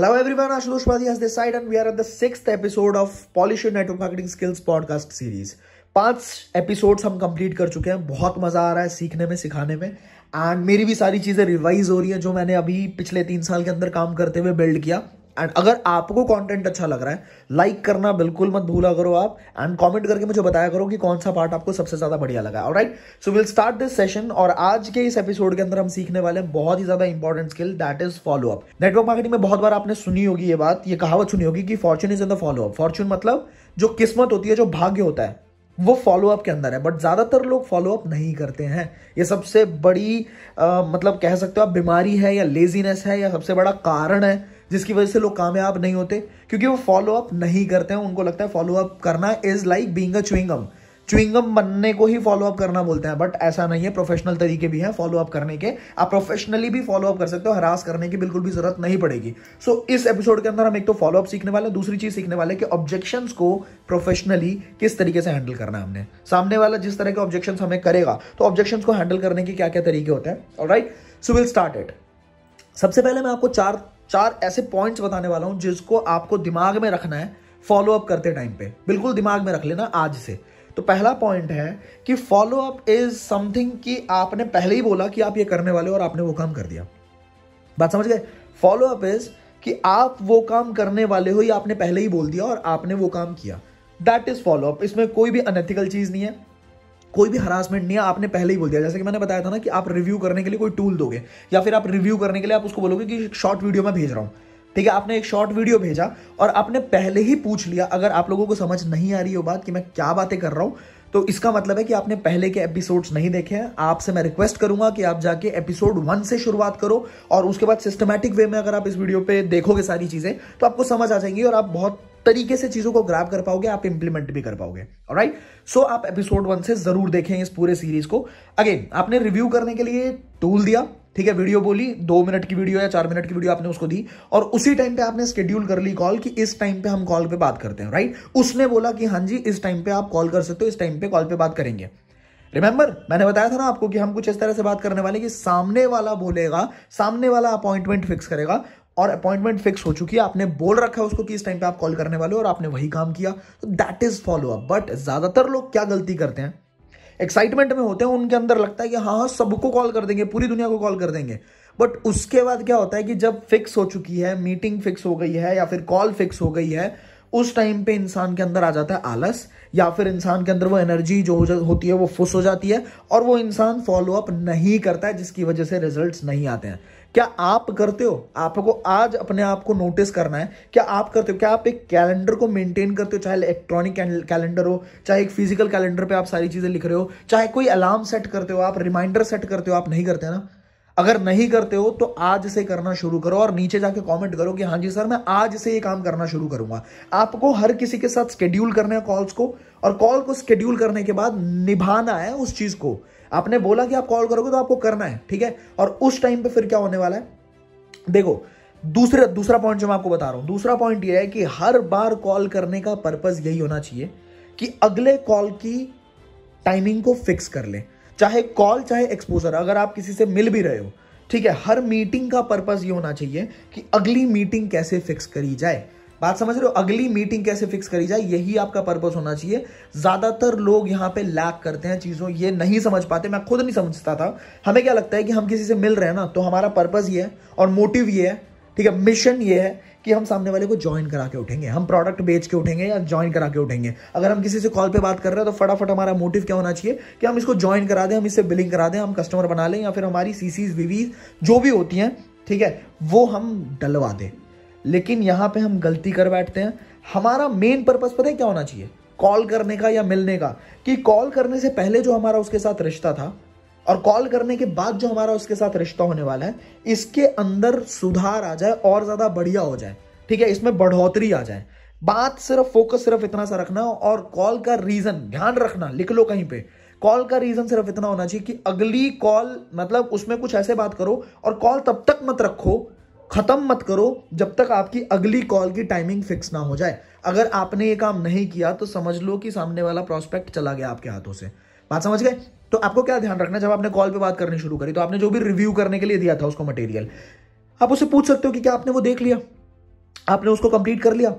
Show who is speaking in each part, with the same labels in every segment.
Speaker 1: Hello everyone, Ashutosh Madhi has this side and we are at the sixth episode of Polish Your Network Marketing Skills podcast series. पांच episodes हम complete कर चुके हैं बहुत मज़ा आ रहा है सीखने में सिखाने में एंड मेरी भी सारी चीज़ें रिवाइज हो रही हैं जो मैंने अभी पिछले तीन साल के अंदर काम करते हुए बिल्ड किया एंड अगर आपको कंटेंट अच्छा लग रहा है लाइक करना बिल्कुल मत भूला करो आप एंड कमेंट करके मुझे बताया करो कि कौन सा पार्ट आपको सबसे ज़्यादा बढ़िया लगा और right so will start this session और आज के इस एपिसोड के अंदर हम सीखने वाले हैं बहुत ही ज़्यादा important skill that is follow up network marketing में बहुत बार आपने सुनी होगी ये बात ये कहावत सुनी होगी कि fortune is in the follow up fortune मतलब जो किस्मत होती है जो भाग्य होता है वो फॉलो अप के अंदर है बट ज़्यादातर लोग फॉलो अप नहीं करते हैं ये सबसे बड़ी आ, मतलब कह सकते हो आप बीमारी है या लेजीनेस है या सबसे बड़ा कारण है जिसकी वजह से लोग कामयाब नहीं होते क्योंकि वो फॉलो अप नहीं करते हैं उनको लगता है अप करना is like being a chewing gum chewing gum बनने को ही अप करना बोलते हैं बट ऐसा नहीं है प्रोफेशनल तरीके भी हैं अप करने के आप प्रोफेशनली भी अप कर सकते हो हरास करने की बिल्कुल भी जरूरत नहीं पड़ेगी सो so, इस एपिसोड के अंदर हम एक तो फॉलो अप सीखने वाले दूसरी चीज सीखने वाले कि ऑब्जेक्शन को प्रोफेशनली किस तरीके से हैंडल करना है हमने सामने वाला जिस तरह के ऑब्जेक्शन हमें करेगा तो ऑब्जेक्शन को हैंडल करने के क्या क्या तरीके होते हैं right so will start it सबसे पहले मैं आपको चार चार ऐसे पॉइंट्स बताने वाला हूं जिसको आपको दिमाग में रखना है फॉलो अप करते टाइम पे बिल्कुल दिमाग में रख लेना आज से तो पहला पॉइंट है कि फॉलो अप इज समथिंग कि आपने पहले ही बोला कि आप ये करने वाले हो और आपने वो काम कर दिया बात समझ गए फॉलो अप इज कि आप वो काम करने वाले हो या आपने पहले ही बोल दिया और आपने वो काम किया दैट इज फॉलो अप इसमें कोई भी अनएथिकल चीज नहीं है कोई भी हरासमेंट नहीं है आपने पहले ही बोल दिया जैसे कि मैंने बताया था ना कि आप रिव्यू करने के लिए कोई टूल दोगे या फिर आप रिव्यू करने के लिए आप उसको बोलोगे कि शॉर्ट वीडियो में भेज रहा हूँ ठीक है आपने एक शॉर्ट वीडियो भेजा और आपने पहले ही पूछ लिया अगर आप लोगों को समझ नहीं आ रही हो बात कि मैं क्या बातें कर रहा हूँ तो इसका मतलब है कि आपने पहले के एपिसोड्स नहीं देखे हैं आपसे मैं रिक्वेस्ट करूंगा कि आप जाके एपिसोड वन से शुरुआत करो और उसके बाद सिस्टमैटिक वे में अगर आप इस वीडियो पे देखोगे सारी चीजें तो आपको समझ आ जाएंगी और आप बहुत तरीके से चीजों को ग्राफ कर पाओगे आप इंप्लीमेंट भी कर पाओगे राइट सो so, आप एपिसोड वन से जरूर देखें इस पूरे सीरीज को अगेन आपने रिव्यू करने के लिए टूल दिया ठीक है वीडियो बोली दो मिनट की वीडियो या चार मिनट की वीडियो आपने उसको दी और उसी टाइम पे आपने स्केड्यूल कर ली कॉल कि इस टाइम पे हम कॉल पे बात करते हैं राइट उसने बोला कि हाँ जी इस टाइम पे आप कॉल कर सकते हो इस टाइम पे कॉल पे बात करेंगे रिमेंबर मैंने बताया था ना आपको कि हम कुछ इस तरह से बात करने वाले कि सामने वाला बोलेगा सामने वाला अपॉइंटमेंट फिक्स करेगा और अपॉइंटमेंट फिक्स हो चुकी है आपने बोल रखा है उसको कि इस टाइम पे आप कॉल करने वाले हो और आपने वही काम किया तो that is follow up but ज्यादातर लोग क्या गलती करते हैं एक्साइटमेंट में होते हैं उनके अंदर लगता है कि हाँ हाँ सबको कॉल कर देंगे पूरी दुनिया को कॉल कर देंगे बट उसके बाद क्या होता है कि जब फिक्स हो चुकी है मीटिंग फिक्स हो गई है या फिर कॉल फिक्स हो गई है उस टाइम पे इंसान के अंदर आ जाता है आलस या फिर इंसान के अंदर वो एनर्जी जो हो होती है वो फुस हो जाती है और वो इंसान फॉलो अप नहीं करता है जिसकी वजह से रिजल्ट्स नहीं आते हैं क्या आप करते हो आपको आज अपने आप को नोटिस करना है क्या आप करते हो क्या आप एक कैलेंडर को मेंटेन करते हो चाहे इलेक्ट्रॉनिक कैलेंडर हो चाहे एक फिजिकल कैलेंडर पे आप सारी चीजें लिख रहे हो चाहे कोई अलार्म सेट करते हो आप रिमाइंडर सेट करते हो आप नहीं करते ना अगर नहीं करते हो तो आज से करना शुरू करो और नीचे जाके कमेंट करो कि हाँ जी सर मैं आज से ये काम करना शुरू करूंगा आपको हर किसी के साथ स्केड्यूल करना है कॉल्स को और कॉल को स्केड्यूल करने के बाद निभाना है उस चीज को आपने बोला कि आप कॉल करोगे तो आपको करना है ठीक है और उस टाइम पे फिर क्या होने वाला है देखो दूसरा दूसरा पॉइंट जो मैं आपको बता रहा हूं दूसरा पॉइंट यह है कि हर बार कॉल करने का पर्पज यही होना चाहिए कि अगले कॉल की टाइमिंग को फिक्स कर ले चाहे कॉल चाहे एक्सपोजर अगर आप किसी से मिल भी रहे हो ठीक है हर मीटिंग का पर्पज ये होना चाहिए कि अगली मीटिंग कैसे फिक्स करी जाए बात समझ रहे हो अगली मीटिंग कैसे फिक्स करी जाए यही आपका पर्पज होना चाहिए ज्यादातर लोग यहाँ पे लैक करते हैं चीजों ये नहीं समझ पाते मैं खुद नहीं समझता था हमें क्या लगता है कि हम किसी से मिल रहे हैं ना तो हमारा पर्पज ये है और मोटिव ये है ठीक है मिशन ये है कि हम सामने वाले को ज्वाइन करा के उठेंगे हम प्रोडक्ट बेच के उठेंगे या ज्वाइन करा के उठेंगे अगर हम किसी से कॉल पे बात कर रहे हैं तो फटाफट हमारा मोटिव क्या होना चाहिए कि हम इसको ज्वाइन करा दें हम इससे बिलिंग करा दें हम कस्टमर बना लें या फिर हमारी सीसीज वीवीज जो भी होती हैं ठीक है वो हम डलवा दें लेकिन यहाँ पे हम गलती कर बैठते हैं हमारा मेन पर्पज पता है क्या होना चाहिए कॉल करने का या मिलने का कि कॉल करने से पहले जो हमारा उसके साथ रिश्ता था और कॉल करने के बाद जो हमारा उसके साथ रिश्ता होने वाला है इसके अंदर सुधार आ जाए और ज़्यादा बढ़िया हो जाए ठीक है इसमें बढ़ोतरी आ जाए बात सिर्फ फोकस सिर्फ इतना सा रखना और कॉल का रीज़न ध्यान रखना लिख लो कहीं पे कॉल का रीज़न सिर्फ इतना होना चाहिए कि अगली कॉल मतलब उसमें कुछ ऐसे बात करो और कॉल तब तक मत रखो खत्म मत करो जब तक आपकी अगली कॉल की टाइमिंग फिक्स ना हो जाए अगर आपने ये काम नहीं किया तो समझ लो कि सामने वाला प्रोस्पेक्ट चला गया आपके हाथों से बात समझ गए तो आपको क्या ध्यान रखना जब आपने कॉल पे बात करनी शुरू करी तो आपने जो भी रिव्यू करने के लिए दिया था उसको मटेरियल आप उसे पूछ सकते हो कि क्या आपने वो देख लिया आपने उसको कंप्लीट कर लिया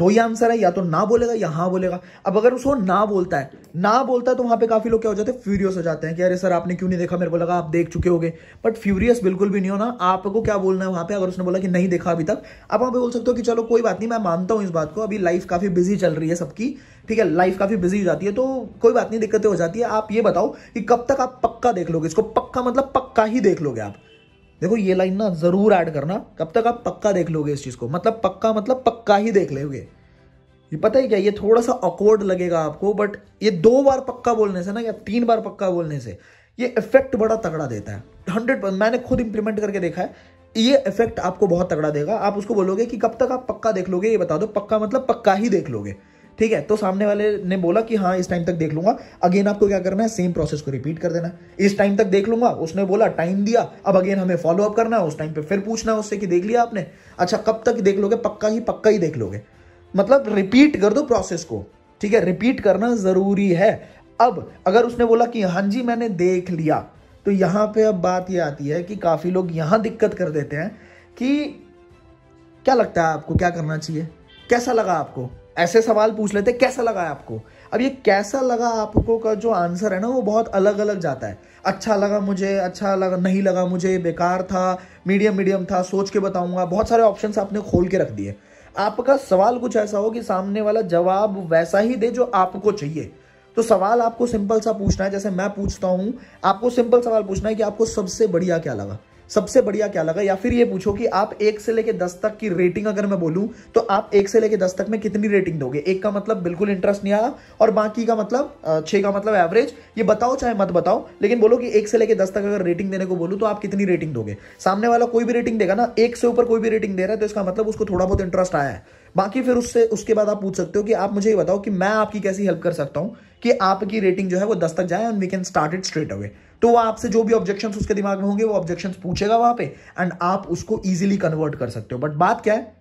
Speaker 1: दो ही आंसर है या तो ना बोलेगा या हाँ बोलेगा अब अगर उसको ना बोलता है ना बोलता है तो वहां पे काफी लोग क्या हो जाते हैं फ्यूरियस हो जाते हैं कि अरे सर आपने क्यों नहीं देखा मेरे को लगा आप देख चुके होगे बट फ्यूरियस बिल्कुल भी नहीं होना आपको क्या बोलना है वहां पे अगर उसने बोला कि नहीं देखा अभी तक आप वहां पर बोल सकते हो कि चलो कोई बात नहीं मैं मानता हूँ इस बात को अभी लाइफ काफी बिजी चल रही है सबकी ठीक है लाइफ काफी बिजी हो जाती है तो कोई बात नहीं दिक्कतें हो जाती है आप ये बताओ कि कब तक आप पक्का देख लोगे इसको पक्का मतलब पक्का ही देख लोगे आप देखो ये लाइन ना ज़रूर ऐड करना कब तक आप पक्का देख लोगे इस चीज़ को मतलब पक्का मतलब पक्का ही देख लोगे ये पता ही क्या ये थोड़ा सा ऑकवर्ड लगेगा आपको बट ये दो बार पक्का बोलने से ना या तीन बार पक्का बोलने से ये इफेक्ट बड़ा तगड़ा देता है हंड्रेड मैंने खुद इंप्लीमेंट करके देखा है ये इफेक्ट आपको बहुत तगड़ा देगा आप उसको बोलोगे कि कब तक आप पक्का देख लोगे ये बता दो पक्का मतलब पक्का ही देख लोगे ठीक है तो सामने वाले ने बोला कि हाँ इस टाइम तक देख लूंगा अगेन आपको क्या करना है सेम प्रोसेस को रिपीट कर देना इस टाइम तक देख लूंगा उसने बोला टाइम दिया अब अगेन हमें फॉलो अप करना है उस टाइम पे फिर पूछना है उससे कि देख लिया आपने अच्छा कब तक देख लोगे पक्का ही पक्का ही देख लोगे मतलब रिपीट कर दो प्रोसेस को ठीक है रिपीट करना जरूरी है अब अगर उसने बोला कि हाँ जी मैंने देख लिया तो यहां पे अब बात ये आती है कि काफ़ी लोग यहां दिक्कत कर देते हैं कि क्या लगता है आपको क्या करना चाहिए कैसा लगा आपको ऐसे सवाल पूछ लेते कैसा लगा आपको अब ये कैसा लगा आपको का जो आंसर है ना वो बहुत अलग अलग जाता है अच्छा लगा मुझे अच्छा लगा नहीं लगा मुझे बेकार था मीडियम मीडियम था सोच के बताऊंगा बहुत सारे ऑप्शंस आपने खोल के रख दिए आपका सवाल कुछ ऐसा हो कि सामने वाला जवाब वैसा ही दे जो आपको चाहिए तो सवाल आपको सिंपल सा पूछना है जैसे मैं पूछता हूं आपको सिंपल सवाल पूछना है कि आपको सबसे बढ़िया क्या लगा सबसे बढ़िया क्या लगा या फिर ये पूछो कि आप एक से लेके दस तक की रेटिंग अगर मैं बोलूं तो आप एक से लेके दस तक में कितनी रेटिंग दोगे एक का मतलब बिल्कुल इंटरेस्ट नहीं आया और बाकी का मतलब छः का मतलब एवरेज ये बताओ चाहे मत बताओ लेकिन बोलो कि एक से लेके दस तक अगर रेटिंग देने को बोलूँ तो आप कितनी रेटिंग दोगे सामने वाला कोई भी रेटिंग देगा ना एक से ऊपर कोई भी रेटिंग दे रहा है तो इसका मतलब उसको थोड़ा बहुत इंटरेस्ट आया है बाकी फिर उससे उसके बाद आप पूछ सकते हो कि आप मुझे ये बताओ कि मैं आपकी कैसी हेल्प कर सकता हूँ कि आपकी रेटिंग जो है वो दस तक जाए and we can start it straight away तो वो आपसे जो भी ऑब्जेक्शन उसके दिमाग में होंगे वो ऑब्जेक्शन पूछेगा वहां पे एंड आप उसको ईजिली कन्वर्ट कर सकते हो बट बात क्या है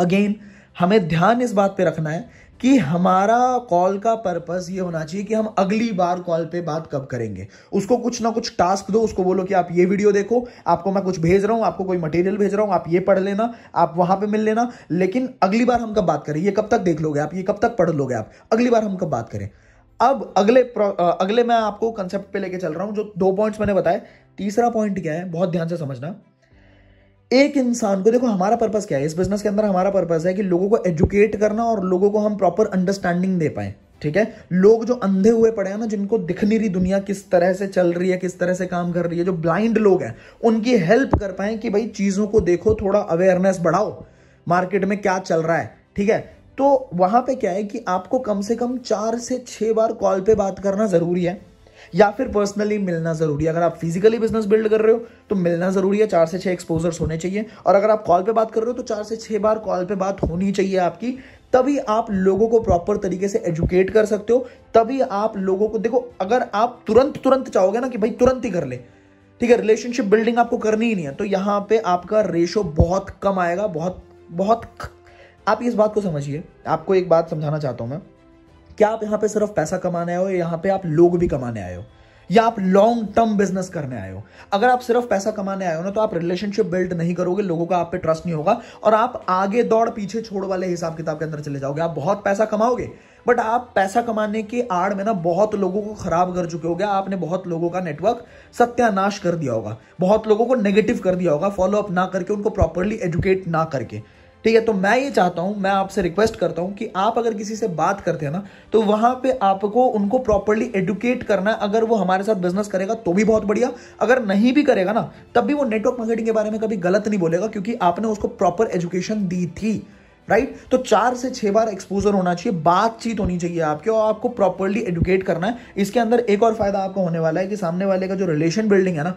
Speaker 1: अगेन हमें ध्यान इस बात पे रखना है कि हमारा कॉल का पर्पस ये होना चाहिए कि हम अगली बार कॉल पे बात कब करेंगे उसको कुछ ना कुछ टास्क दो उसको बोलो कि आप ये वीडियो देखो आपको मैं कुछ भेज रहा हूँ आपको कोई मटेरियल भेज रहा हूँ आप ये पढ़ लेना आप वहां पे मिल लेना लेकिन अगली बार हम कब बात करें ये कब तक देख लोगे आप ये कब तक पढ़ लोगे आप अगली बार हम कब बात करें अब अगले अगले मैं आपको कंसेप्ट पे लेके चल रहा हूं जो दो पॉइंट्स मैंने बताए तीसरा पॉइंट क्या है बहुत ध्यान से समझना एक इंसान को देखो हमारा पर्पज क्या है इस बिजनेस के अंदर हमारा पर्पज है कि लोगों को एजुकेट करना और लोगों को हम प्रॉपर अंडरस्टैंडिंग दे पाए ठीक है लोग जो अंधे हुए पड़े हैं ना जिनको दिख नहीं रही दुनिया किस तरह से चल रही है किस तरह से काम कर रही है जो ब्लाइंड लोग हैं उनकी हेल्प कर पाए कि भाई चीजों को देखो थोड़ा अवेयरनेस बढ़ाओ मार्केट में क्या चल रहा है ठीक है तो वहां पे क्या है कि आपको कम से कम चार से छः बार कॉल पे बात करना ज़रूरी है या फिर पर्सनली मिलना ज़रूरी है अगर आप फिजिकली बिजनेस बिल्ड कर रहे हो तो मिलना ज़रूरी है चार से छः एक्सपोजर्स होने चाहिए और अगर आप कॉल पे बात कर रहे हो तो चार से छः बार कॉल पे बात होनी चाहिए आपकी तभी आप लोगों को प्रॉपर तरीके से एजुकेट कर सकते हो तभी आप लोगों को देखो अगर आप तुरंत तुरंत चाहोगे ना कि भाई तुरंत ही कर ले ठीक है रिलेशनशिप बिल्डिंग आपको करनी ही नहीं है तो यहाँ पे आपका रेशो बहुत कम आएगा बहुत बहुत आप इस बात को समझिए आपको एक बात समझाना चाहता हूँ मैं क्या आप यहाँ पे सिर्फ पैसा कमाने आए हो यहाँ पे आप लोग भी कमाने आए हो या आप लॉन्ग टर्म बिजनेस करने आए हो अगर आप सिर्फ पैसा कमाने आए हो ना तो आप रिलेशनशिप बिल्ड नहीं करोगे लोगों का आप पे ट्रस्ट नहीं होगा और आप आगे दौड़ पीछे छोड़ वाले हिसाब किताब के अंदर चले जाओगे आप बहुत पैसा कमाओगे बट आप पैसा कमाने की आड़ में ना बहुत लोगों को खराब कर चुके होगे आपने बहुत लोगों का नेटवर्क सत्यानाश कर दिया होगा बहुत लोगों को नेगेटिव कर दिया होगा फॉलो अप ना करके उनको प्रॉपरली एजुकेट ना करके ठीक है तो मैं ये चाहता हूं मैं आपसे रिक्वेस्ट करता हूं कि आप अगर किसी से बात करते हैं ना तो वहां पे आपको उनको प्रॉपरली एडुकेट करना है अगर वो हमारे साथ बिजनेस करेगा तो भी बहुत बढ़िया अगर नहीं भी करेगा ना तब भी वो नेटवर्क मार्केटिंग के बारे में कभी गलत नहीं बोलेगा क्योंकि आपने उसको प्रॉपर एजुकेशन दी थी राइट right? तो चार से छह बार एक्सपोजर होना चाहिए बातचीत होनी चाहिए आपके और आपको प्रॉपरली एडुकेट करना है इसके अंदर एक और फायदा आपको होने वाला है कि सामने वाले का जो रिलेशन बिल्डिंग है ना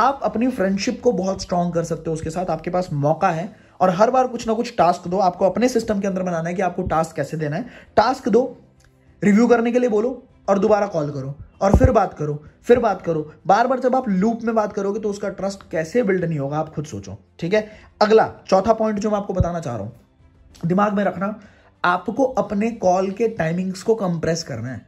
Speaker 1: आप अपनी फ्रेंडशिप को बहुत स्ट्रांग कर सकते हो उसके साथ आपके पास मौका है और हर बार कुछ ना कुछ टास्क दो आपको अपने सिस्टम के अंदर बनाना है कि आपको टास्क कैसे देना है टास्क दो रिव्यू करने के लिए बोलो और दोबारा कॉल करो और फिर बात करो फिर बात करो बार बार जब आप लूप में बात करोगे तो उसका ट्रस्ट कैसे बिल्ड नहीं होगा आप खुद सोचो ठीक है अगला चौथा पॉइंट जो मैं आपको बताना चाह रहा हूं दिमाग में रखना आपको अपने कॉल के टाइमिंग्स को कंप्रेस करना है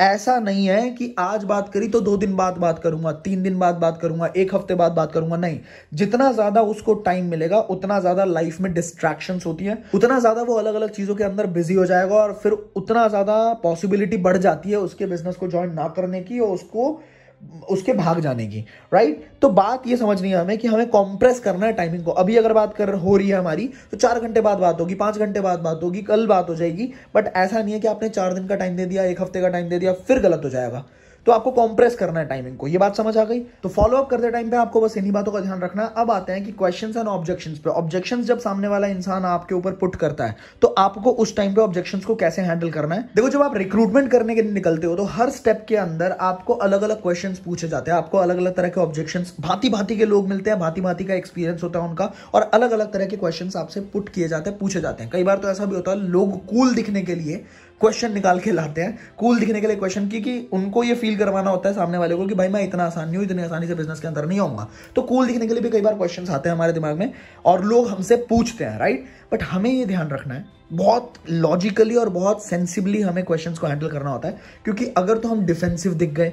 Speaker 1: ऐसा नहीं है कि आज बात करी तो दो दिन बाद बात करूंगा तीन दिन बाद बात करूंगा एक हफ्ते बाद बात करूंगा नहीं जितना ज्यादा उसको टाइम मिलेगा उतना ज्यादा लाइफ में डिस्ट्रैक्शंस होती है उतना ज्यादा वो अलग अलग चीजों के अंदर बिजी हो जाएगा और फिर उतना ज्यादा पॉसिबिलिटी बढ़ जाती है उसके बिजनेस को ज्वाइन ना करने की और उसको उसके भाग जाने की राइट तो बात ये समझनी है हमें कि हमें कॉम्प्रेस करना है टाइमिंग को अभी अगर बात कर हो रही है हमारी तो चार घंटे बाद बात होगी पांच घंटे बाद बात होगी कल बात हो जाएगी बट ऐसा नहीं है कि आपने चार दिन का टाइम दे दिया एक हफ्ते का टाइम दे दिया फिर गलत हो जाएगा तो आपको कॉम्प्रेस करना है टाइमिंग को ये बात समझ आ गई तो फॉलो अप करते टाइम पे आपको बस इन्हीं बातों का ध्यान रखना है अब आते हैं कि क्वेश्चंस एंड ऑब्जेक्शंस पे ऑब्जेक्शंस जब सामने वाला इंसान आपके ऊपर पुट करता है तो आपको उस टाइम पे ऑब्जेक्शंस को कैसे हैंडल करना है देखो जब आप रिक्रूटमेंट करने के लिए निकलते हो तो हर स्टेप के अंदर आपको अलग अलग क्वेश्चन पूछे जाते हैं आपको अलग अलग तरह के ऑब्जेक्शन भांति भांति के लोग मिलते हैं भांति भांति का एक्सपीरियंस होता है उनका और अलग अलग तरह के क्वेश्चन आपसे पुट किए जाते हैं पूछे जाते हैं कई बार तो ऐसा भी होता है लोग कूल दिखने के लिए क्वेश्चन निकाल के लाते हैं कूल दिखने के लिए क्वेश्चन की कि उनको ये फील करवाना होता है सामने वाले को कि भाई मैं इतना आसान नहीं हूँ इतनी आसानी से बिजनेस के अंदर नहीं आऊंगा तो कूल दिखने के लिए भी कई बार क्वेश्चन आते हैं हमारे दिमाग में और लोग हमसे पूछते हैं राइट बट हमें ये ध्यान रखना है बहुत लॉजिकली और बहुत सेंसिबली हमें क्वेश्चन को हैंडल करना होता है क्योंकि अगर तो हम डिफेंसिव दिख गए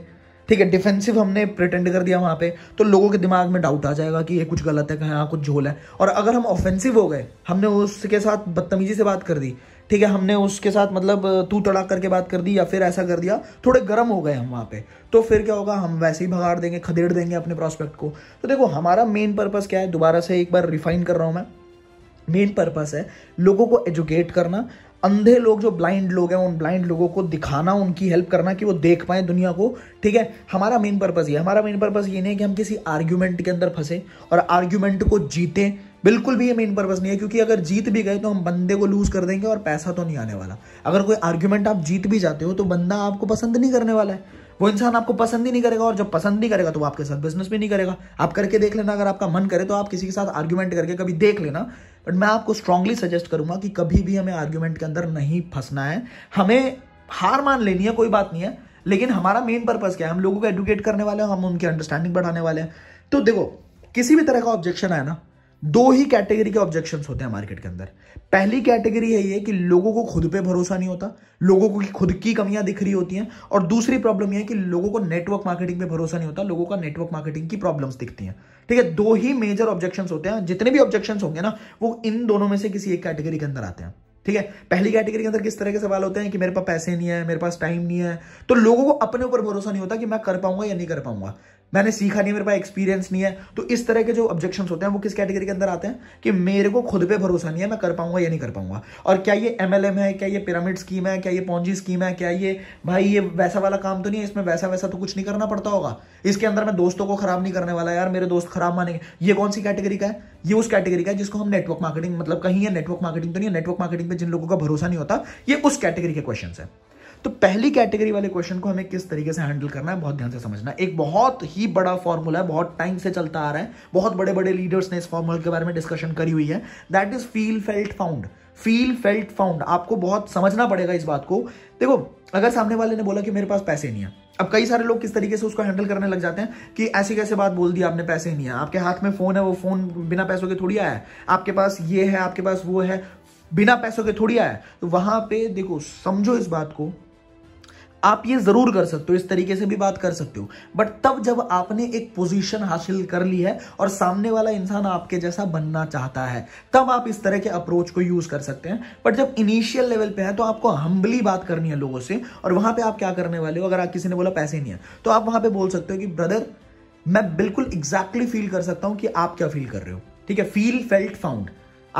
Speaker 1: ठीक है डिफेंसिव हमने प्रिटेंड कर दिया वहाँ पे तो लोगों के दिमाग में डाउट आ जाएगा कि ये कुछ गलत है कहाँ कुछ झोल है और अगर हम ऑफेंसिव हो गए हमने उसके साथ बदतमीजी से बात कर दी ठीक है हमने उसके साथ मतलब तू तड़ाक करके बात कर दी या फिर ऐसा कर दिया थोड़े गर्म हो गए हम वहाँ पे तो फिर क्या होगा हम वैसे ही भगाड़ देंगे खदेड़ देंगे अपने प्रॉस्पेक्ट को तो देखो हमारा मेन पर्पज़ क्या है दोबारा से एक बार रिफाइन कर रहा हूँ मैं मेन पर्पज़ है लोगों को एजुकेट करना अंधे लोग जो ब्लाइंड लोग हैं उन ब्लाइंड लोगों को दिखाना उनकी हेल्प करना कि वो देख पाए दुनिया को ठीक है हमारा मेन पर्पज़ ये हमारा मेन पर्पज़ ये नहीं है कि हम किसी आर्ग्यूमेंट के अंदर फंसे और आर्ग्यूमेंट को जीतें बिल्कुल भी ये मेन पर्पज़ नहीं है क्योंकि अगर जीत भी गए तो हम बंदे को लूज़ कर देंगे और पैसा तो नहीं आने वाला अगर कोई आर्ग्यूमेंट आप जीत भी जाते हो तो बंदा आपको पसंद नहीं करने वाला है वो इंसान आपको पसंद ही नहीं करेगा और जब पसंद नहीं करेगा तो वो आपके साथ बिजनेस भी नहीं करेगा आप करके देख लेना अगर आपका मन करे तो आप किसी के साथ आर्ग्यूमेंट करके कभी देख लेना बट मैं आपको स्ट्रांगली सजेस्ट करूंगा कि कभी भी हमें आर्ग्यूमेंट के अंदर नहीं फंसना है हमें हार मान लेनी है कोई बात नहीं है लेकिन हमारा मेन पर्पज़ क्या है हम लोगों को एडुकेट करने वाले हैं हम उनकी अंडरस्टैंडिंग बढ़ाने वाले हैं तो देखो किसी भी तरह का ऑब्जेक्शन है ना दो ही कैटेगरी के ऑब्जेक्शन होते हैं मार्केट के अंदर पहली कैटेगरी है ये कि लोगों को खुद पे भरोसा नहीं होता लोगों को खुद की कमियां दिख रही होती हैं और दूसरी प्रॉब्लम यह है कि लोगों को नेटवर्क मार्केटिंग पे भरोसा नहीं होता लोगों का नेटवर्क मार्केटिंग की प्रॉब्लम्स दिखती हैं ठीक है दो ही मेजर ऑब्जेक्शन होते हैं जितने भी ऑब्जेक्शन होंगे ना वो इन दोनों में से किसी एक कैटेगरी के अंदर आते हैं ठीक है पहली कैटेगरी के अंदर किस तरह के सवाल होते हैं कि मेरे पास पैसे नहीं है मेरे पास टाइम नहीं है तो लोगों को अपने ऊपर भरोसा नहीं होता कि मैं कर पाऊंगा या नहीं कर पाऊंगा मैंने सीखा नहीं मेरे पास एक्सपीरियंस नहीं है तो इस तरह के जो ऑब्जेक्शन होते हैं वो किस कैटेगरी के अंदर आते हैं कि मेरे को खुद पे भरोसा नहीं है मैं कर पाऊंगा या नहीं कर पाऊंगा और क्या ये एमएलएम है क्या ये पिरामिड स्कीम है क्या ये पौजी स्कीम है क्या ये भाई ये वैसा वाला काम तो नहीं है इसमें वैसा वैसा तो कुछ नहीं करना पड़ता होगा इसके अंदर मैं दोस्तों को खराब नहीं करने वाला यार मेरे दोस्त खराब मानेंगे ये कौन सी कैटेगरी का है ये उस कैटेगरी का है जिसको हम नेटवर्क मार्केटिंग मतलब कहीं है नेटवर्क मार्केटिंग तो नहीं है नेटवर्क मार्केटिंग पर जिन लोगों का भरोसा नहीं होता ये उस कैटेगरी के क्वेश्चन है तो पहली कैटेगरी वाले क्वेश्चन को हमें किस तरीके से हैंडल करना है बहुत ध्यान से समझना एक बहुत ही बड़ा फॉर्मूला है बहुत टाइम से चलता आ रहा है बहुत बड़े बड़े लीडर्स ने इस फॉर्मूला के बारे में डिस्कशन करी हुई है that is feel felt found feel felt found आपको बहुत समझना पड़ेगा इस बात को देखो अगर सामने वाले ने बोला कि मेरे पास पैसे नहीं है अब कई सारे लोग किस तरीके से उसको हैंडल करने लग जाते हैं कि ऐसी कैसे बात बोल दी आपने पैसे नहीं है आपके हाथ में फोन है वो फोन बिना पैसों के थोड़ी आया है आपके पास ये है आपके पास वो है बिना पैसों के थोड़ी आया है तो वहां पे देखो समझो इस बात को आप ये ज़रूर कर सकते हो इस तरीके से भी बात कर सकते हो बट तब जब आपने एक पोजीशन हासिल कर ली है और सामने वाला इंसान आपके जैसा बनना चाहता है तब आप इस तरह के अप्रोच को यूज़ कर सकते हैं बट जब इनिशियल लेवल पे है तो आपको हम्बली बात करनी है लोगों से और वहां पर आप क्या करने वाले हो अगर आप किसी ने बोला पैसे नहीं है तो आप वहां पर बोल सकते हो कि ब्रदर मैं बिल्कुल एग्जैक्टली फील कर सकता हूँ कि आप क्या फील कर रहे हो ठीक है फील फेल्ट फाउंड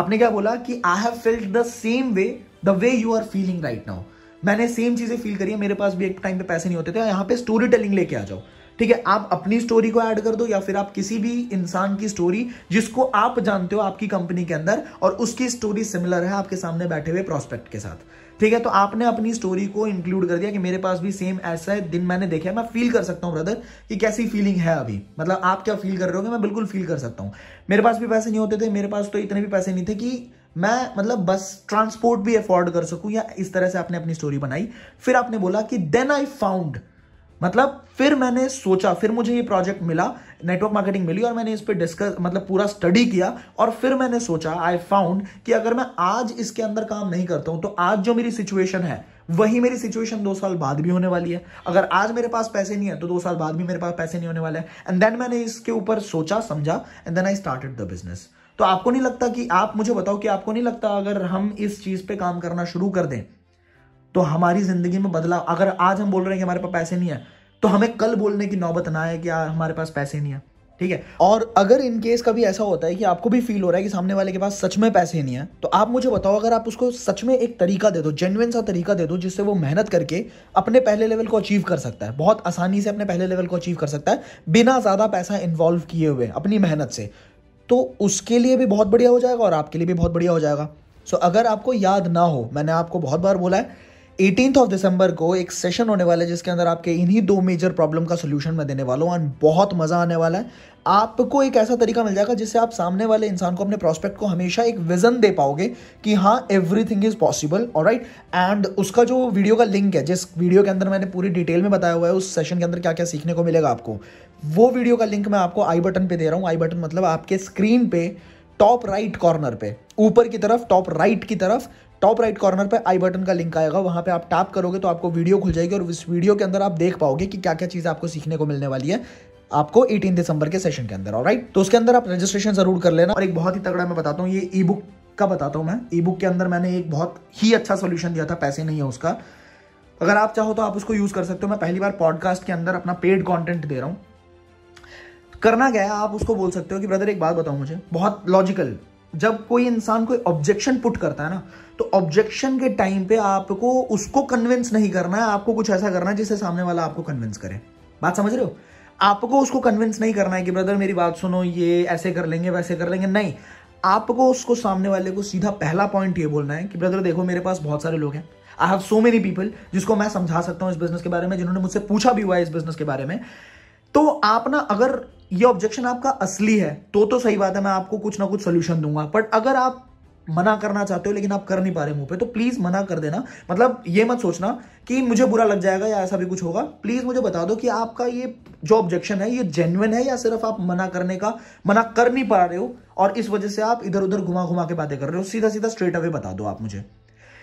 Speaker 1: आपने क्या बोला कि I have felt the same way the way you are feeling right now मैंने सेम चीजें फील करी है मेरे पास भी एक टाइम पे पैसे नहीं होते थे यहाँ पे स्टोरी टेलिंग लेके आ जाओ ठीक है आप अपनी स्टोरी को ऐड कर दो या फिर आप किसी भी इंसान की स्टोरी जिसको आप जानते हो आपकी कंपनी के अंदर और उसकी स्टोरी सिमिलर है आपके सामने बैठे हुए प्रोस्पेक्ट के साथ ठीक है तो आपने अपनी स्टोरी को इंक्लूड कर दिया कि मेरे पास भी सेम ऐसा है दिन मैंने देखा है मैं फील कर सकता हूँ ब्रदर कि कैसी फीलिंग है अभी मतलब आप क्या फील कर रहे हो मैं बिल्कुल फील कर सकता हूँ मेरे पास भी पैसे नहीं होते थे मेरे पास तो इतने भी पैसे नहीं थे कि मैं मतलब बस ट्रांसपोर्ट भी अफोर्ड कर सकूं या इस तरह से आपने अपनी स्टोरी बनाई फिर आपने बोला कि देन आई फाउंड मतलब फिर मैंने सोचा फिर मुझे ये प्रोजेक्ट मिला नेटवर्क मार्केटिंग मिली और मैंने इस पर डिस्कस मतलब पूरा स्टडी किया और फिर मैंने सोचा आई फाउंड कि अगर मैं आज इसके अंदर काम नहीं करता हूं तो आज जो मेरी सिचुएशन है वही मेरी सिचुएशन दो साल बाद भी होने वाली है अगर आज मेरे पास पैसे नहीं है तो दो साल बाद भी मेरे पास पैसे नहीं होने वाले हैं एंड देन मैंने इसके ऊपर सोचा समझा and then I started the business तो आपको नहीं लगता कि आप मुझे बताओ कि आपको नहीं लगता अगर हम इस चीज़ पे काम करना शुरू कर दें तो हमारी ज़िंदगी में बदलाव अगर आज हम बोल रहे हैं कि हमारे पास पैसे नहीं है तो हमें कल बोलने की नौबत ना आए कि हमारे पास पैसे नहीं है ठीक है और अगर इन केस कभी ऐसा होता है कि आपको भी फील हो रहा है कि सामने वाले के पास सच में पैसे नहीं है तो आप मुझे बताओ अगर आप उसको सच में एक तरीका दे दो जेन्युन सा तरीका दे दो जिससे वो मेहनत करके अपने पहले लेवल को अचीव कर सकता है बहुत आसानी से अपने पहले लेवल को अचीव कर सकता है बिना ज़्यादा पैसा इन्वॉल्व किए हुए अपनी मेहनत से तो उसके लिए भी बहुत बढ़िया हो जाएगा और आपके लिए भी बहुत बढ़िया हो जाएगा सो so, अगर आपको याद ना हो मैंने आपको बहुत बार बोला है एटीन ऑफ दिसंबर को एक सेशन होने वाला है जिसके अंदर आपके इन्हीं दो मेजर प्रॉब्लम का सोल्यूशन मैं देने वाला हूँ एंड बहुत मज़ा आने वाला है आपको एक ऐसा तरीका मिल जाएगा जिससे आप सामने वाले इंसान को अपने प्रोस्पेक्ट को हमेशा एक विजन दे पाओगे कि हाँ एवरी थिंग इज़ पॉसिबल और राइट एंड उसका जो वीडियो का लिंक है जिस वीडियो के अंदर मैंने पूरी डिटेल में बताया हुआ है उस सेशन के अंदर क्या क्या सीखने को मिलेगा आपको वो वीडियो का लिंक मैं आपको आई बटन पर दे रहा हूँ आई बटन मतलब आपके स्क्रीन पे टॉप राइट कॉर्नर पे ऊपर की तरफ टॉप राइट की तरफ टॉप राइट कॉर्नर पर आई बटन का लिंक आएगा वहाँ पर आप टैप करोगे तो आपको वीडियो खुल जाएगी और उस वीडियो के अंदर आप देख पाओगे कि क्या क्या चीज़ आपको सीखने को मिलने वाली है आपको 18 दिसंबर के सेशन के अंदर और राइट तो उसके अंदर आप रजिस्ट्रेशन जरूर कर लेना और एक बहुत ही तगड़ा मैं बताता हूँ ये ई बुक का बताता हूँ मैं ई बुक के अंदर मैंने एक बहुत ही अच्छा सोल्यूशन दिया था पैसे नहीं है उसका अगर आप चाहो तो आप उसको यूज कर सकते हो मैं पहली बार पॉडकास्ट के अंदर अपना पेड कॉन्टेंट दे रहा हूँ करना गया आप उसको बोल सकते हो कि ब्रदर एक बात बताओ मुझे बहुत लॉजिकल जब कोई इंसान कोई ऑब्जेक्शन पुट करता है ना तो ऑब्जेक्शन के टाइम पे आपको उसको कन्विंस नहीं करना है आपको कुछ ऐसा करना है जिससे सामने वाला आपको कन्विंस करे बात समझ रहे हो आपको उसको कन्विंस नहीं करना है कि ब्रदर मेरी बात सुनो ये ऐसे कर लेंगे वैसे कर लेंगे नहीं आपको उसको सामने वाले को सीधा पहला पॉइंट ये बोलना है कि ब्रदर देखो मेरे पास बहुत सारे लोग हैं I have so many people जिसको मैं समझा सकता हूँ इस बिजनेस के बारे में जिन्होंने मुझसे पूछा भी हुआ है इस बिजनेस के बारे में तो आप ना अगर ये ऑब्जेक्शन आपका असली है तो तो सही बात है मैं आपको कुछ ना कुछ सोल्यूशन दूंगा बट अगर आप मना करना चाहते हो लेकिन आप कर नहीं पा रहे मुंह पे तो प्लीज मना कर देना मतलब ये मत सोचना कि मुझे बुरा लग जाएगा या ऐसा भी कुछ होगा प्लीज मुझे बता दो कि आपका ये जो ऑब्जेक्शन है ये जेन्युन है या सिर्फ आप मना करने का मना कर नहीं पा रहे हो और इस वजह से आप इधर उधर घुमा घुमा के बातें कर रहे हो सीधा सीधा स्ट्रेट अवे बता दो आप मुझे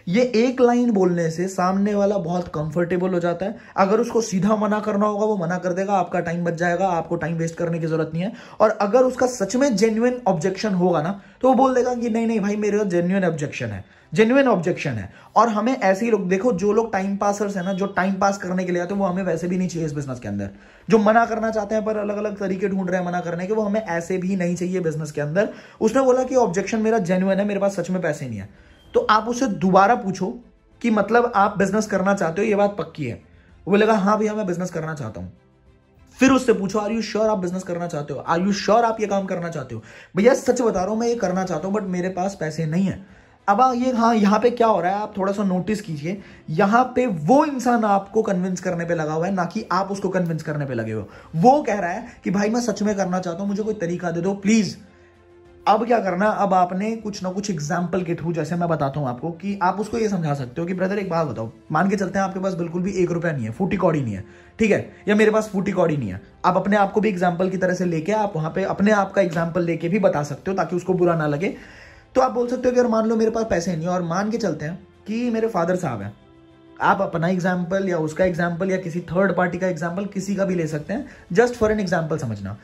Speaker 1: ये एक लाइन बोलने से सामने वाला बहुत कंफर्टेबल हो जाता है अगर उसको सीधा मना करना होगा वो मना कर देगा आपका टाइम बच जाएगा आपको टाइम वेस्ट करने की जरूरत नहीं है और अगर उसका सच में जेन्युन ऑब्जेक्शन होगा ना तो वो बोल देगा कि नहीं नहीं भाई मेरे जेन्युन ऑब्जेक्शन है जेन्युन ऑब्जेक्शन है और हमें ऐसे ही लोग देखो जो लोग टाइम पासर्स है ना जो टाइम पास करने के लिए आते हैं वो हमें वैसे भी नहीं चाहिए इस बिजनेस के अंदर जो मना करना चाहते हैं पर अलग अलग तरीके ढूंढ रहे हैं मना करने के वो हमें ऐसे भी नहीं चाहिए बिजनेस के अंदर उसने बोला कि ऑब्जेक्शन मेरा जेन्युन है मेरे पास सच में पैसे नहीं है तो आप उसे दोबारा पूछो कि मतलब आप बिजनेस करना चाहते हो ये बात पक्की है वो बोलेगा हाँ भैया मैं बिजनेस करना चाहता हूं फिर उससे पूछो आर यू श्योर आप बिजनेस करना चाहते हो आर यू श्योर आप ये काम करना चाहते हो भैया सच बता रहा हूं मैं ये करना चाहता हूं बट मेरे पास पैसे नहीं है अब ये हाँ यहाँ पे क्या हो रहा है आप थोड़ा सा नोटिस कीजिए यहाँ पे वो इंसान आपको कन्विंस करने पे लगा हुआ है ना कि आप उसको कन्विंस करने पे लगे हो वो कह रहा है कि भाई मैं सच में करना चाहता हूँ मुझे कोई तरीका दे दो प्लीज़ अब क्या करना अब आपने कुछ ना कुछ एग्जाम्पल के थ्रू जैसे मैं बताता हूँ आपको कि आप उसको ये समझा सकते हो कि ब्रदर एक बात बताओ मान के चलते हैं आपके पास बिल्कुल भी एक रुपया नहीं है फूटी कौड़ी नहीं है ठीक है या मेरे पास फूटी कौड़ी नहीं है आप अपने आप को भी एग्जाम्पल की तरह से लेके आप वहां पे अपने आप का एग्जाम्पल लेके भी बता सकते हो ताकि उसको बुरा ना लगे तो आप बोल सकते हो कि अगर मान लो मेरे पास पैसे नहीं है और मान के चलते हैं कि मेरे फादर साहब हैं आप अपना एग्जाम्पल या उसका एग्जाम्पल या किसी थर्ड पार्टी का एग्जाम्पल किसी का भी ले सकते हैं जस्ट फॉर एन एग्जाम्पल समझना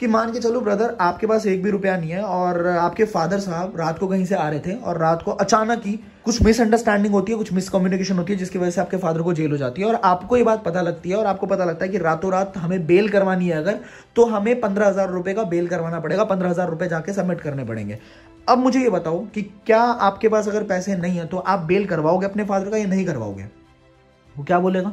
Speaker 1: कि मान के चलो ब्रदर आपके पास एक भी रुपया नहीं है और आपके फादर साहब रात को कहीं से आ रहे थे और रात को अचानक ही कुछ मिसअंडरस्टैंडिंग होती है कुछ मिसकम्युनिकेशन होती है जिसकी वजह से आपके फादर को जेल हो जाती है और आपको ये बात पता लगती है और आपको पता लगता है कि रातों रात हमें बेल करवानी है अगर तो हमें पंद्रह हज़ार रुपये का बेल करवाना पड़ेगा पंद्रह हज़ार रुपये जाके सबमिट करने पड़ेंगे अब मुझे ये बताओ कि क्या आपके पास अगर पैसे नहीं है तो आप बेल करवाओगे अपने फादर का या नहीं करवाओगे वो क्या बोलेगा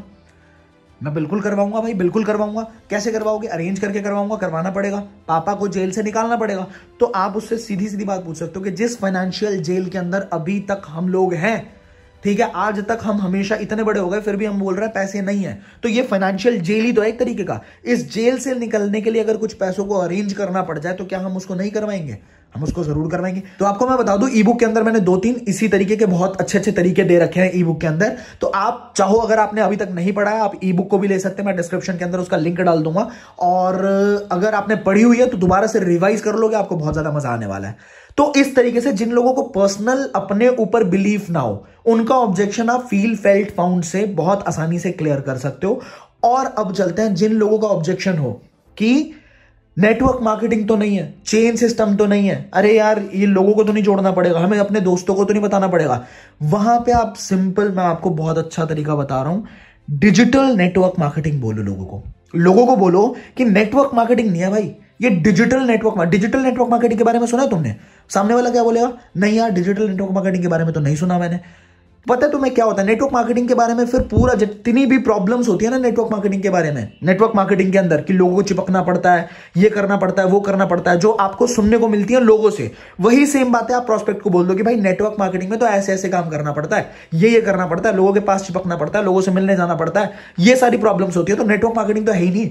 Speaker 1: मैं बिल्कुल करवाऊंगा भाई बिल्कुल करवाऊंगा कैसे करवाओगे अरेंज करके करवाऊंगा करवाना पड़ेगा पापा को जेल से निकालना पड़ेगा तो आप उससे सीधी सीधी बात पूछ सकते हो कि जिस फाइनेंशियल जेल के अंदर अभी तक हम लोग हैं ठीक है आज तक हम हमेशा इतने बड़े हो गए फिर भी हम बोल रहे हैं पैसे नहीं है तो ये फाइनेंशियल जेल ही तो है एक तरीके का इस जेल से निकलने के लिए अगर कुछ पैसों को अरेंज करना पड़ जाए तो क्या हम उसको नहीं करवाएंगे हम उसको जरूर करवाएंगे तो आपको मैं बता दू ई बुक के अंदर मैंने दो तीन इसी तरीके के बहुत अच्छे अच्छे तरीके दे रखे हैं ई बुक के अंदर तो आप चाहो अगर आपने अभी तक नहीं पढ़ा है आप ई बुक को भी ले सकते हैं मैं डिस्क्रिप्शन के अंदर उसका लिंक डाल दूंगा और अगर आपने पढ़ी हुई है तो दोबारा से रिवाइज कर लोगे आपको बहुत ज्यादा मजा आने वाला है तो इस तरीके से जिन लोगों को पर्सनल अपने ऊपर बिलीफ ना हो उनका ऑब्जेक्शन आप फील फेल्ट फाउंड से बहुत आसानी से क्लियर कर सकते हो और अब चलते हैं जिन लोगों का ऑब्जेक्शन हो कि नेटवर्क मार्केटिंग तो नहीं है चेन सिस्टम तो नहीं है अरे यार ये लोगों को तो नहीं जोड़ना पड़ेगा हमें अपने दोस्तों को तो नहीं बताना पड़ेगा वहां पे आप सिंपल मैं आपको बहुत अच्छा तरीका बता रहा हूं डिजिटल नेटवर्क मार्केटिंग बोलो लोगों को लोगों को बोलो कि नेटवर्क मार्केटिंग नहीं है भाई ये digital network digital network marketing के बारे में सुना तुमने सामने वाला क्या बोलेगा नहीं यार डिजिटल नेटवर्क मार्केटिंग के बारे में तो नहीं सुना मैंने पता है तुम्हें क्या होता है नेटवर्क मार्केटिंग के बारे में फिर पूरा जितनी भी प्रॉब्लम्स होती है ना नेटवर्क मार्केटिंग के बारे में नेटवर्क मार्केटिंग के अंदर कि लोगों को चिपकना पड़ता है ये करना पड़ता है वो करना पड़ता है जो आपको सुनने को मिलती है लोगों से वही सेम बात है आप प्रोस्पेक्ट को बोल दो कि भाई नेटवर्क मार्केटिंग में तो ऐसे ऐसे काम करना पड़ता है ये ये करना पड़ता है लोगों के पास चिपकना पड़ता है लोगों से मिलने जाना पड़ता है ये सारी प्रॉब्लम्स होती है तो नेटवर्क मार्केटिंग तो है ही नहीं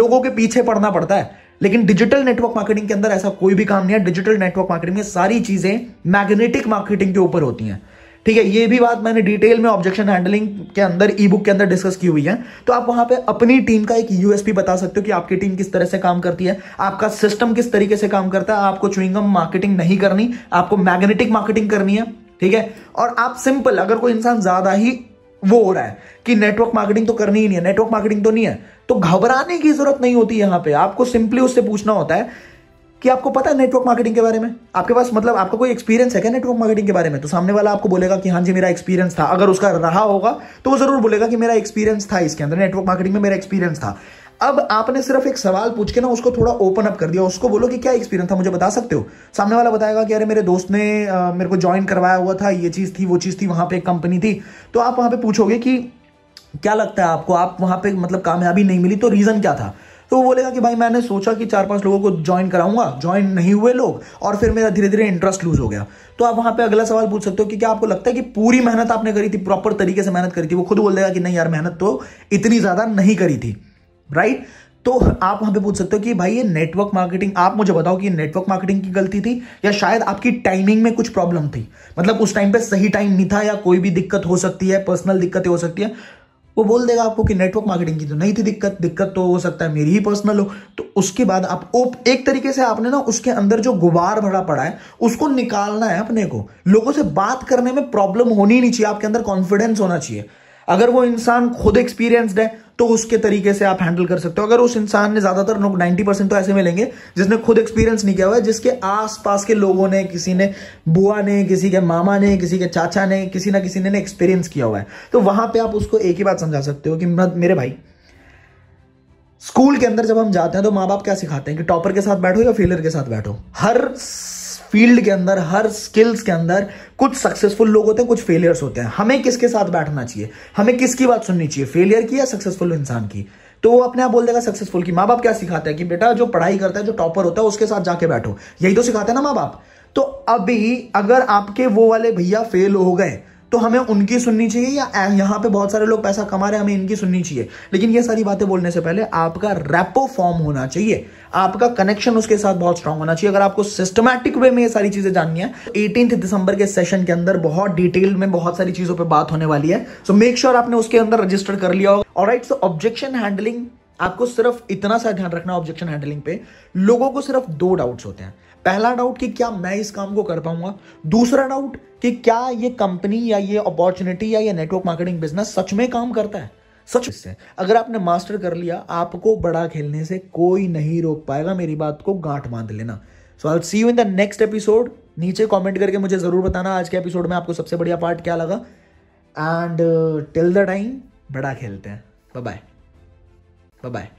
Speaker 1: लोगों के पीछे पड़ना पड़ता है लेकिन डिजिटल नेटवर्क मार्केटिंग के अंदर ऐसा कोई भी काम नहीं है डिजिटल नेटवर्क मार्केटिंग में सारी चीजें मैग्नेटिक मार्केटिंग के ऊपर होती हैं ठीक है ये भी बात मैंने डिटेल में ऑब्जेक्शन हैंडलिंग के अंदर ई बुक के अंदर डिस्कस की हुई है तो आप वहां पे अपनी टीम का एक यूएसपी बता सकते हो कि आपकी टीम किस तरह से काम करती है आपका सिस्टम किस तरीके से काम करता है आपको चुईंगम मार्केटिंग नहीं करनी आपको मैग्नेटिक मार्केटिंग करनी है ठीक है और आप सिंपल अगर कोई इंसान ज्यादा ही वो हो रहा है कि नेटवर्क मार्केटिंग तो करनी ही नहीं है नेटवर्क मार्केटिंग तो नहीं है तो घबराने की जरूरत नहीं होती यहां पे आपको सिंपली उससे पूछना होता है कि आपको पता है नेटवर्क मार्केटिंग के बारे में आपके पास मतलब आपका कोई एक्सपीरियंस है क्या नेटवर्क मार्केटिंग के बारे में तो सामने वाला आपको बोलेगा कि हाँ जी मेरा एक्सपीरियंस था अगर उसका रहा होगा तो वो जरूर बोलेगा कि मेरा एक्सपीरियंस था इसके अंदर नेटवर्क मार्केटिंग में मेरा एक्सपीरियंस था अब आपने सिर्फ एक सवाल पूछ के ना उसको थोड़ा ओपन अप कर दिया उसको बोलो कि क्या एक्सपीरियंस था मुझे बता सकते हो सामने वाला बताएगा कि अरे मेरे दोस्त ने आ, मेरे को ज्वाइन करवाया हुआ था ये चीज़ थी वो चीज़ थी वहाँ पे एक कंपनी थी तो आप वहाँ पे पूछोगे कि क्या लगता है आपको आप वहाँ पे मतलब कामयाबी नहीं मिली तो रीज़न क्या था तो वो बोलेगा कि भाई मैंने सोचा कि चार पांच लोगों को ज्वाइन कराऊंगा ज्वाइन नहीं हुए लोग और फिर मेरा धीरे धीरे इंटरेस्ट लूज हो गया तो आप वहां पे अगला सवाल पूछ सकते हो कि क्या आपको लगता है कि पूरी मेहनत आपने करी थी प्रॉपर तरीके से मेहनत करी थी वो खुद बोल देगा कि नहीं यार मेहनत तो इतनी ज़्यादा नहीं करी थी राइट तो आप वहां पे पूछ सकते हो कि भाई ये नेटवर्क मार्केटिंग आप मुझे बताओ कि नेटवर्क मार्केटिंग की गलती थी या शायद आपकी टाइमिंग में कुछ प्रॉब्लम थी मतलब उस टाइम पे सही टाइम नहीं था या कोई भी दिक्कत हो सकती है पर्सनल दिक्कतें हो सकती है वो बोल देगा आपको कि नेटवर्क मार्केटिंग की तो नहीं थी दिक्कत दिक्कत तो हो सकता है मेरी ही पर्सनल हो तो उसके बाद आप ओप एक तरीके से आपने ना उसके अंदर जो गुबार भरा पड़ा है उसको निकालना है अपने को लोगों से बात करने में प्रॉब्लम होनी नहीं चाहिए आपके अंदर कॉन्फिडेंस होना चाहिए अगर वो इंसान खुद एक्सपीरियंसड है तो उसके तरीके से आप हैंडल कर सकते हो अगर उस इंसान ने ज्यादातर लोग नाइन्टी परसेंट तो ऐसे मिलेंगे जिसने खुद एक्सपीरियंस नहीं किया हुआ है जिसके आसपास के लोगों ने किसी ने बुआ ने किसी के मामा ने किसी के चाचा ने किसी ना किसी ने एक्सपीरियंस किया हुआ है तो वहां पर आप उसको एक ही बात समझा सकते हो कि मेरे भाई स्कूल के अंदर जब हम जाते हैं तो माँ बाप क्या सिखाते हैं कि टॉपर के साथ बैठो या फेलियर के साथ बैठो हर फील्ड के अंदर हर स्किल्स के अंदर कुछ सक्सेसफुल लोग होते हैं कुछ फेलियर्स होते हैं हमें किसके साथ बैठना चाहिए हमें किसकी बात सुननी चाहिए फेलियर की या सक्सेसफुल इंसान की तो वो अपने आप बोल देगा सक्सेसफुल की माँ बाप क्या सिखाते हैं कि बेटा जो पढ़ाई करता है जो टॉपर होता है उसके साथ जाके बैठो यही तो सिखाते हैं ना माँ बाप तो अभी अगर आपके वो वाले भैया फेल हो गए तो हमें उनकी सुननी चाहिए या यहाँ पे बहुत सारे लोग पैसा कमा रहे हैं हमें इनकी सुननी चाहिए लेकिन ये सारी बातें बोलने से पहले आपका रेपो फॉर्म होना चाहिए आपका कनेक्शन उसके साथ बहुत स्ट्रांग होना चाहिए अगर आपको सिस्टमैटिक वे में ये सारी चीजें जाननी है एटीन दिसंबर के सेशन के अंदर बहुत डिटेल में बहुत सारी चीजों पर बात होने वाली है सो मेक श्योर आपने उसके अंदर रजिस्टर कर लिया होगा और राइट सो ऑब्जेक्शन हैंडलिंग आपको सिर्फ इतना सा ध्यान रखना ऑब्जेक्शन हैंडलिंग पे लोगों को सिर्फ दो डाउट्स होते हैं पहला डाउट कि क्या मैं इस काम को कर पाऊंगा दूसरा डाउट कि क्या ये कंपनी या ये अपॉर्चुनिटी या ये नेटवर्क मार्केटिंग बिजनेस सच में काम करता है सच से अगर आपने मास्टर कर लिया आपको बड़ा खेलने से कोई नहीं रोक पाएगा मेरी बात को गांठ बांध लेना so I see you in the next episode नीचे कमेंट करके मुझे ज़रूर बताना आज के एपिसोड में आपको सबसे बढ़िया पार्ट क्या लगा एंड टिल द टाइम बड़ा खेलते हैं बाय बाय बाय